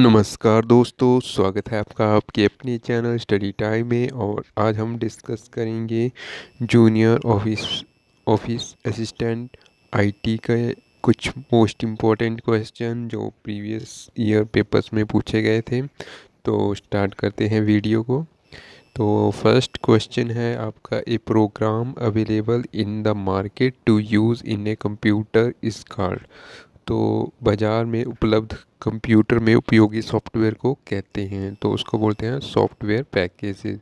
नमस्कार दोस्तों स्वागत है आपका आपके अपने चैनल स्टडी टाइम में और आज हम डिस्कस करेंगे junior office office assistant IT के कुछ मोस्ट इम्पॉर्टेंट क्वेश्चन जो प्रीवियस ईयर पेपर्स में पूछे गए थे तो स्टार्ट करते हैं वीडियो को तो फर्स्ट क्वेश्चन है आपका a program available in the market to use in a computer is called तो बाज़ार में उपलब्ध कंप्यूटर में उपयोगी सॉफ्टवेयर को कहते हैं तो उसको बोलते हैं सॉफ्टवेयर पैकेजेस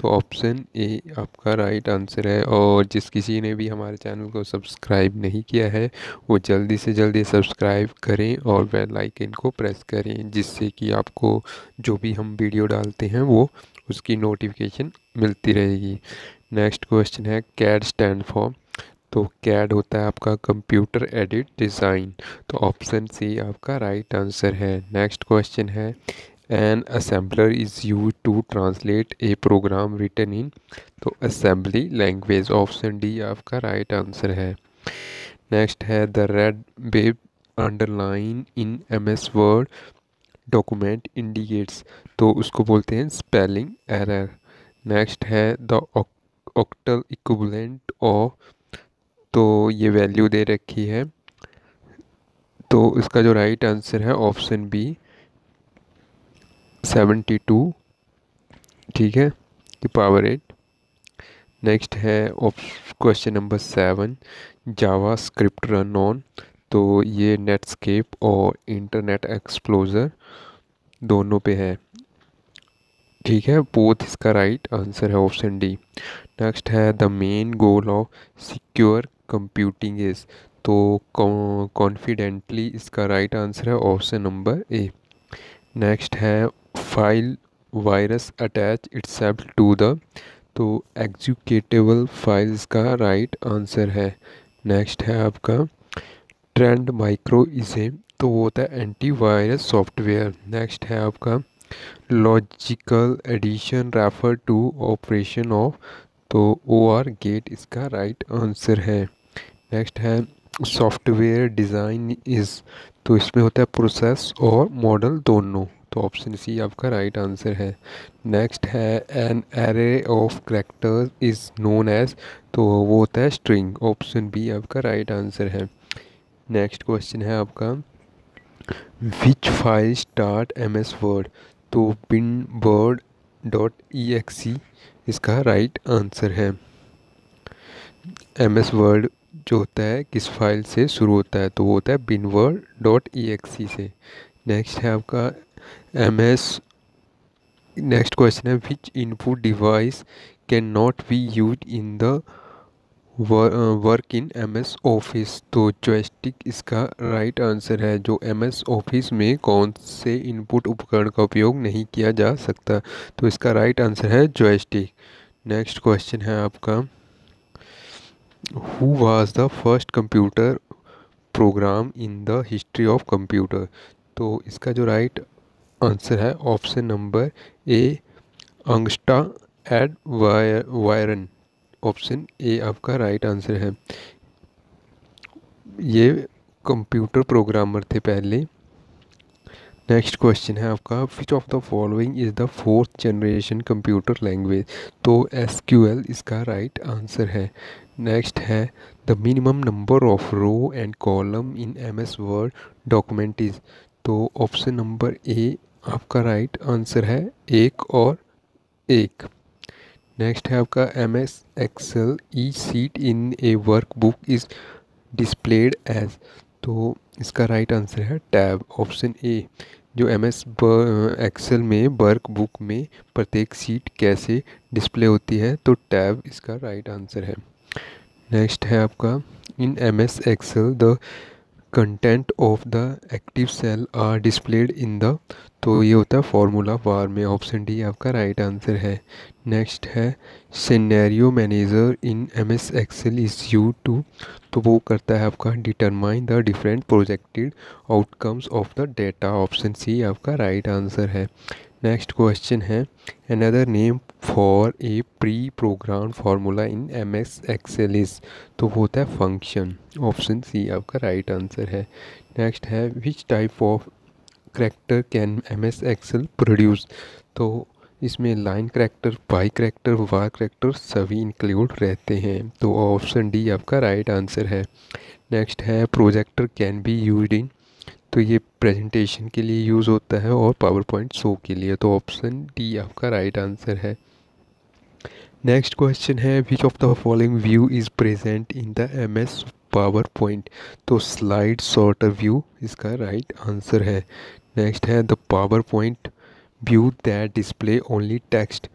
तो ऑप्शन ए आपका राइट आंसर है और जिस किसी ने भी हमारे चैनल को सब्सक्राइब नहीं किया है वो जल्दी से जल्दी सब्सक्राइब करें और बेल आइकन को प्रेस करें जिससे कि आपको जो भी हम वीडियो डालते हैं वो उसकी नोटिफिकेशन मिलती रहेगी नेक्स्ट क्वेश्चन है कैट स्टैंड फॉर तो कैड होता है आपका कंप्यूटर एडिट डिज़ाइन तो ऑप्शन सी आपका राइट आंसर है नेक्स्ट क्वेश्चन है an assembler is use to translate a program written in तो असेंबली लैंग्वेज ऑप्शन डी आपका राइट आंसर है नेक्स्ट है the red wavy underline in M S Word document indicates तो उसको बोलते हैं स्पेलिंग एरर नेक्स्ट है द ऑक्टल इक्वलेंट ऑफ तो ये वैल्यू दे रखी है तो इसका जो राइट आंसर है ऑप्शन बी सेवेंटी टू ठीक है कि पावर एट नेक्स्ट है question number seven JavaScript run on तो ये नेटस्केप और इंटरनेट एक्सप्लोजर दोनों पे है ठीक है बोथ इसका राइट आंसर है ऑप्शन डी नेक्स्ट है the main goal of secure computing is तो कॉन्फिडेंटली इसका राइट आंसर है ऑप्शन नंबर ए नेक्स्ट है file virus attach itself to the तो एग्जीक्यूटेबल फाइल्स का राइट आंसर है नेक्स्ट है आपका ट्रेंड माइक्रो इसे तो वो होता है एंटीवायरस सॉफ्टवेयर नेक्स्ट है आपका logical addition refer to operation of तो ओ आर गेट इसका राइट आंसर है नेक्स्ट है सॉफ्टवेयर डिज़ाइन इज़ तो इसमें होता है प्रोसेस और मॉडल दोनों तो ऑप्शन सी आपका राइट आंसर है नेक्स्ट है an array of characters is known as तो वो होता है स्ट्रिंग ऑप्शन बी आपका राइट आंसर है नेक्स्ट क्वेश्चन है आपका which file start M S word तो win word dot E X C इसका राइट आंसर है एम एस वर्ड जो होता है किस फाइल से शुरू होता है तो वो होता है win word dot E exe से नेक्स्ट है आपका एम एस नेक्स्ट क्वेश्चन है which input device can not be use in the work in M S office तो जॉयस्टिक इसका राइट आंसर है जो एम एस ऑफिस में कौन से इनपुट उपकरण का उपयोग नहीं किया जा सकता तो इसका राइट आंसर है जॉयस्टिक नेक्स्ट क्वेश्चन है आपका who was the first computer program in the history of computer तो इसका जो राइट आंसर है option number A Augusta Ada वायर वायरन ऑप्शन ए आपका राइट आंसर है ये कंप्यूटर प्रोग्रामर थे पहले नेक्स्ट क्वेश्चन है आपका which of the following is the fourth generation computer language तो एस क्यू एल इसका राइट right आंसर है नेक्स्ट है the minimum number of row and column in M S Word document is तो option number A आपका right right answer है एक और एक नेक्स्ट है आपका M S Excel each sheet in a workbook is displayed as तो इसका राइट right आंसर है टैब ऑप्शन ए जो एम एस एक्सल में वर्क बुक में प्रत्येक सीट कैसे डिस्प्ले होती है तो टैब इसका राइट right आंसर है नेक्स्ट है आपका in M S Excel the content of the active cell are displayed in the तो ये होता है फार्मूला बार में ऑप्शन डी आपका राइट आंसर है नेक्स्ट है scenario manager in M S Excel is use to तो वो करता है आपका determine the different projected outcomes of the data option C आपका राइट आंसर है नेक्स्ट क्वेश्चन है another name for a pre program formula in M S Excel is तो वो होता है फंक्शन ऑप्शन सी आपका राइट right आंसर है next है which type of character can M S Excel produce तो इसमें line character by character bar character सभी इंक्लूड रहते हैं तो ऑप्शन डी आपका राइट right आंसर है नेक्स्ट है projector can be use in तो ये प्रेजेंटेशन के लिए यूज़ होता है और पावर पॉइंट शो के लिए तो ऑप्शन डी आपका राइट आंसर है नेक्स्ट क्वेश्चन है which of the following view is present in the M S power point तो स्लाइड शॉर्टर व्यू इसका राइट right आंसर है नेक्स्ट है the power point view that display only text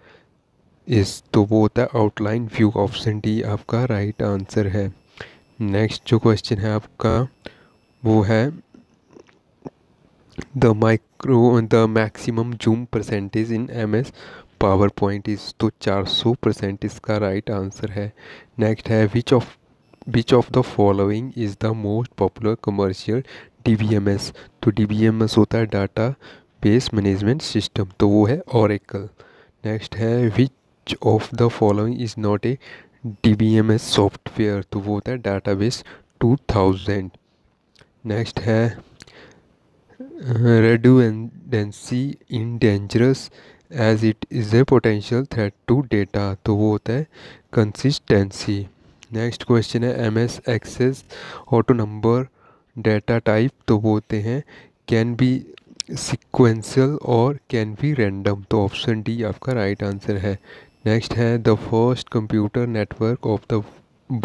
is तो वो होता है outline view option D आपका right right answer है नेक्स्ट जो क्वेश्चन है आपका वो है the micro the maximum zoom percentage in ms power point is तो 400 परसेंट इसका राइट आंसर है नेक्स्ट है which of which of the following is the most popular commercial D तो डी होता है डाटा बेस मैनेजमेंट सिस्टम तो वो है औरकल नेक्स्ट है which of the following is not a D B M S software तो वो होता है data base two thousand next है redundancy in dangerous as it is a potential threat to data तो वो होता है कंसिस्टेंसी नेक्स्ट क्वेश्चन है M S access auto number data type तो वो होते हैं कैन बी सिक्वेंशियल और कैन बी रैंडम तो ऑप्शन डी आपका राइट right आंसर है नेक्स्ट है the first computer network of the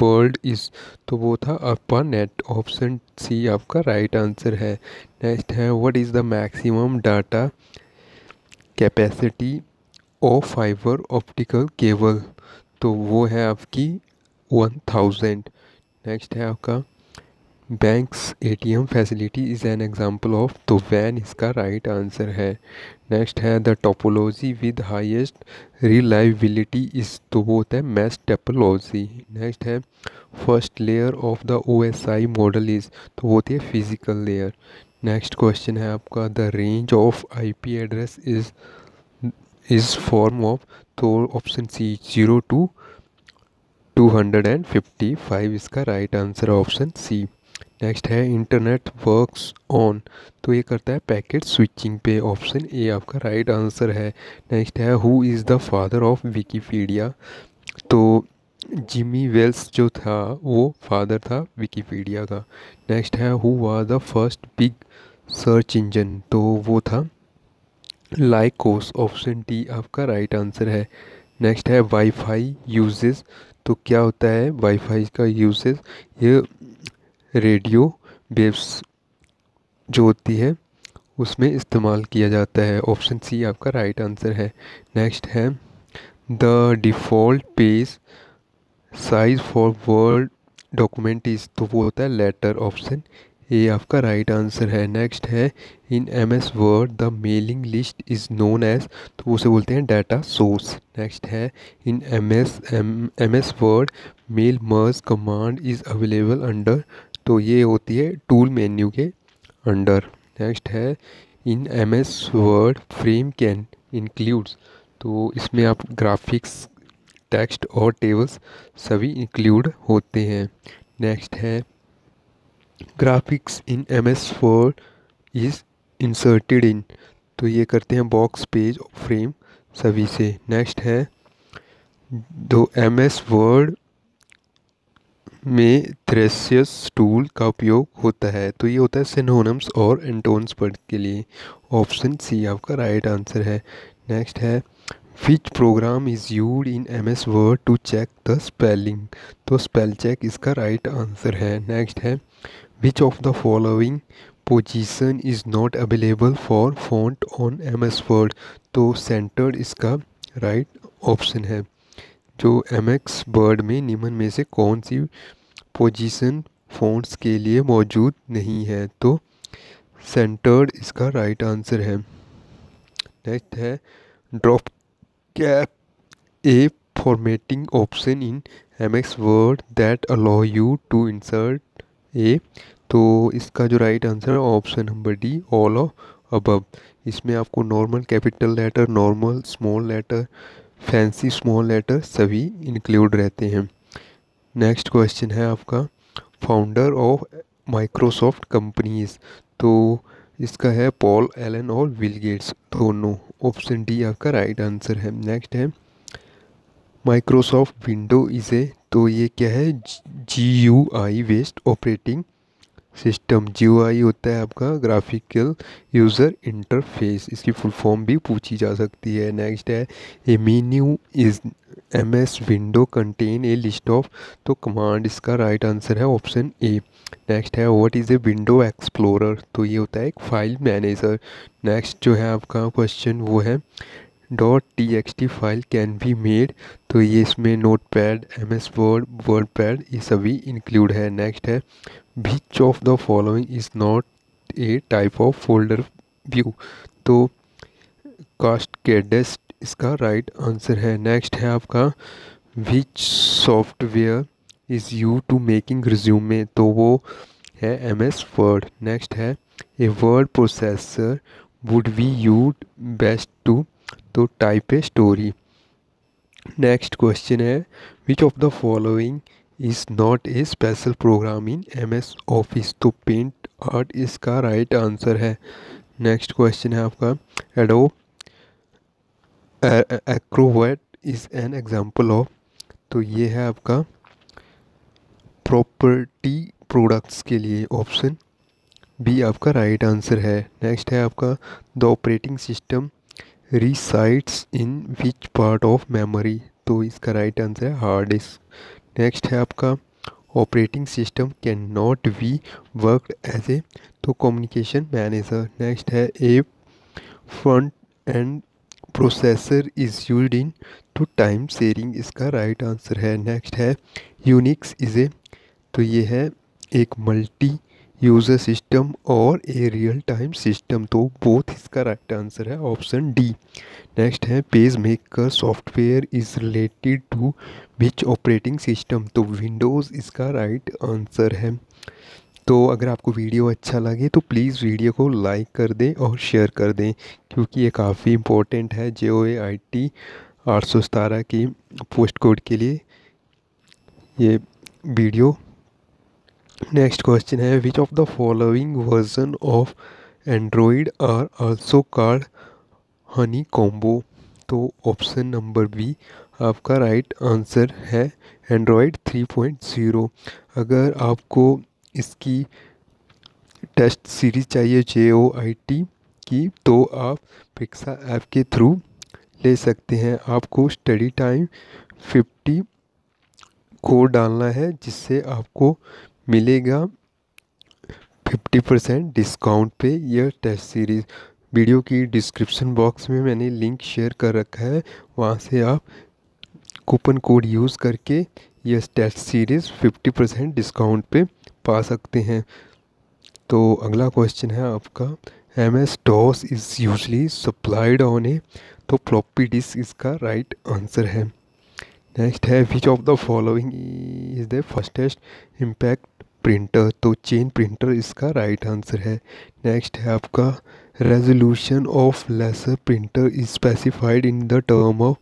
world is तो वो था अपा नेट ऑप्शन सी आपका राइट right आंसर है है what is the maximum data capacity of fibre optical cable तो वो है आपकी वन थाउजेंड नेक्स्ट है आपका banks ATM facility is an example of तो वैन इसका राइट right आंसर है नेक्स्ट है the topology with highest reliability is तो वो होता है मैस टेपोलॉजी नेक्स्ट है first layer of the OSI model is तो वो होती है फिजिकल लेयर नेक्स्ट क्वेश्चन है आपका the range of IP address is is form of तो option C zero to two hundred and fifty five इसका right answer है option C next है इंटरनेट वर्क्स ऑन तो ये करता है पैकेट स्विचिंग पे ऑप्शन ए आपका राइट आंसर है नेक्स्ट है who is the father of Wikipedia तो जिमी वेल्स जो था वो फादर था विकीपीडिया का नेक्स्ट है who was the first big search engine तो वो था लाइकोस ऑप्शन डी आपका राइट आंसर है नेक्स्ट है वाईफाई यूजेस तो क्या होता है वाईफाई का यूजेस ये रेडियो वेव्स जो होती है उसमें इस्तेमाल किया जाता है ऑप्शन सी आपका राइट आंसर है नेक्स्ट है the default page size for word document is तो वो होता है लेटर ऑप्शन ये आपका राइट right आंसर है नेक्स्ट है in M S word the mailing list is known as तो उसे बोलते हैं डाटा सोर्स नेक्स्ट है in M S M M S word mail merge command is available under तो ये होती है टूल मेन्यू के अंडर नेक्स्ट है in M S word frame can includes तो इसमें आप ग्राफिक्स टेक्स्ट और टेबल्स सभी इंक्लूड होते हैं नेक्स्ट है graphics in M S four is inserted in तो ये करते हैं बॉक्स पेज फ्रेम सभी से नेक्स्ट है दो एम एस वर्ड में थ्रेसियस टूल का उपयोग होता है तो ये होता है सिनोनम्स और एंटोन्स पर्ड के लिए ऑप्शन सी आपका राइट आंसर है नेक्स्ट है which program is used in M S word to check the spelling तो स्पेल चेक इसका राइट right आंसर है नेक्स्ट है which of the following position is not available for font on M S word तो centred इसका right right option है जो M x word में निम्न में से कौन सी पोजिशन फोन्स के लिए मौजूद नहीं है तो सेंटर्ड इसका राइट right आंसर है नेक्स्ट है drop cap a formatting option in mx word that allow you to insert a तो इसका जो राइट आंसर है option number D all above इसमें आपको normal capital letter normal small letter fancy small letter सभी include रहते हैं next question है आपका फाउंडर ऑफ माइक्रोसॉफ्ट कंपनीज तो इसका है पॉल एलन और विल गेट्स दोनों ऑप्शन डी आपका राइट आंसर है नेक्स्ट है माइक्रोसॉफ्ट विंडो इसे तो ये क्या है G U I based operating system G I होता है आपका ग्राफिकल यूज़र इंटरफेस इसकी फुल फॉर्म भी पूछी जा सकती है नेक्स्ट है a menu is M S window contain a list of तो कमांड इसका राइट आंसर है ऑप्शन ए नेक्स्ट है what is a window explorer तो ये होता है एक फाइल मैनेजर नेक्स्ट जो है आपका क्वेश्चन वो है dot T X T file can be made तो ये इसमें note pad M S word word pad ये सभी इंक्लूड है नेक्स्ट है which of the following is not a type of folder view तो कास्ट कैडेस्ट इसका राइट right आंसर है नेक्स्ट है आपका which software is use to making resume तो वो है एम एस वर्ड नेक्स्ट है a word processor would we you best to तो type a story next question है which of the following is not a special program in M S office तो paint art इसका right right answer है next question है आपका Adobe Acrobat is an example of तो ये है आपका प्रॉपर्टी प्रोडक्ट्स के लिए ऑप्शन बी आपका राइट आंसर है नेक्स्ट है आपका the operating system resides in which part of memory तो इसका राइट आंसर है हार्ड डिस्क नेक्स्ट है आपका operating system can not be work as a तो कम्युनिकेशन मैनेजर नेक्स्ट है a front end processor is use in to time sharing इसका right right answer है next है यूनिक्स इज़ ए तो ये है एक मल्टी यूज़र सिस्टम और ए रियल टाइम सिस्टम तो बोथ इसका राइट आंसर है ऑप्शन डी नेक्स्ट है page maker software is related to which operating system तो विंडोज़ इसका राइट आंसर है तो अगर आपको वीडियो अच्छा लगे तो प्लीज़ वीडियो को लाइक कर दें और शेयर कर दें क्योंकि ये काफ़ी इंपॉर्टेंट है जे ओ ए आई टी आठ सौ सतारह की पोस्ट कोड के लिए ये वीडियो नेक्स्ट क्वेश्चन है which of the following version of Android are also called honeycomb तो ऑप्शन नंबर बी आपका राइट right आंसर है एंड्रॉयड 3.0 अगर आपको इसकी टेस्ट सीरीज चाहिए जे ओ आई टी की तो आप पिक्सा ऐप के थ्रू ले सकते हैं आपको स्टडी टाइम फिफ्टी को डालना है जिससे आपको मिलेगा फिफ्टी परसेंट डिस्काउंट पे यह टेस्ट सीरीज़ वीडियो की डिस्क्रिप्शन बॉक्स में मैंने लिंक शेयर कर रखा है वहाँ से आप कूपन कोड यूज़ करके यह test series fifty percent discount पे पा सकते हैं तो अगला क्वेश्चन है आपका M S DOS is usually supplied on a तो फ्लॉपी डिस्क इसका राइट right आंसर है नेक्स्ट है which of the following is the fastest impact printer तो चेन प्रिंटर इसका राइट आंसर है नेक्स्ट है आपका resolution of laser printer is specified in the term of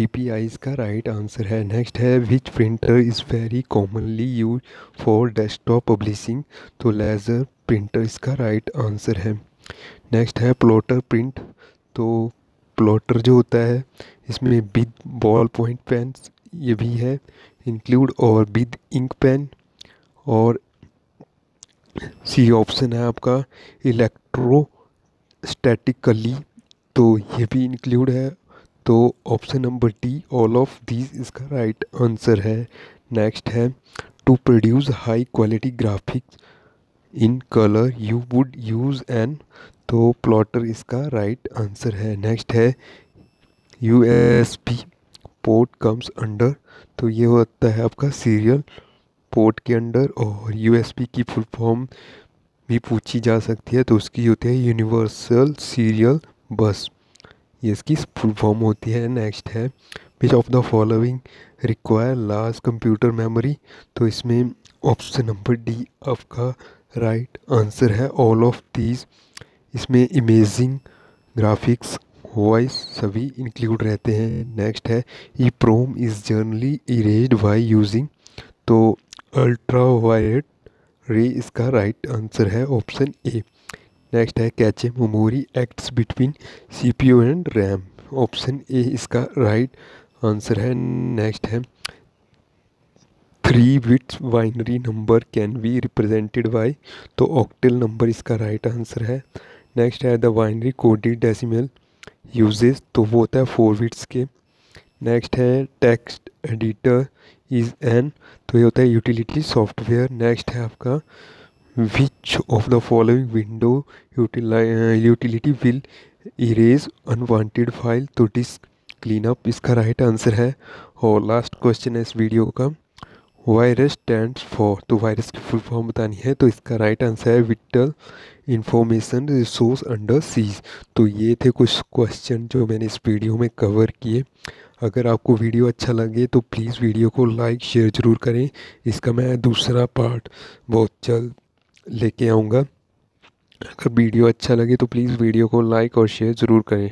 D P I इसका right answer है next है which printer is very commonly use for desktop publishing तो laser printer इसका right answer है next है plotter print तो plotter जो होता है इसमें विद बॉल पॉइंट पेन ये भी है इंक्लूड और विद इंक पेन और सी ऑप्शन है आपका इलेक्ट्रोस्टैटिकली तो ये भी इंक्लूड है तो option number D all of these इसका राइट right आंसर है नेक्स्ट है to produce high quality graphics in colour you would use an तो प्लॉटर इसका राइट right आंसर है नेक्स्ट है U S P port comes under तो ये होता है आपका सीरियल पोर्ट के अंडर और यूएसपी की फुल फॉर्म भी पूछी जा सकती है तो उसकी होती है यूनिवर्सल सीरियल बस ये इसकी फुल फॉर्म होती है नेक्स्ट है which of the following require large computer memory तो इसमें ऑप्शन नंबर डी आपका राइट आंसर है ऑल ऑफ दीज इसमें इमेजिंग ग्राफिक्स वॉइस सभी इंक्लूड रहते हैं नेक्स्ट है E PROM is generally erase by using तो अल्ट्रा वायलेट रे इसका राइट आंसर है ऑप्शन ए नेक्स्ट है cache memory acts between CPU and RAM option A इसका राइट आंसर है नेक्स्ट है three bits binary number can be represented by तो octal number इसका right answer है next है the binary coded decimal uses तो वो होता है फोर बिट्स के नेक्स्ट है टेक्स्ट एडिटर इज एन तो ये होता है यूटिलिटी सॉफ्टवेयर नेक्स्ट है आपका which of the following window utility will erase unwanted file तो डिस्क क्लीन अप इसका राइट आंसर है और लास्ट क्वेश्चन है इस वीडियो का वायरस स्टैंड फॉर तो वायरस की फुल फॉर्म बतानी है तो इसका राइट आंसर है vital information resource under seize तो ये थे कुछ क्वेश्चन जो मैंने इस वीडियो में कवर किए अगर आपको वीडियो अच्छा लगे तो प्लीज़ वीडियो को लाइक शेयर ज़रूर करें इसका मैं दूसरा पार्ट बहुत जल्द लेके आऊँगा अगर वीडियो अच्छा लगे तो प्लीज़ वीडियो को लाइक और शेयर ज़रूर करें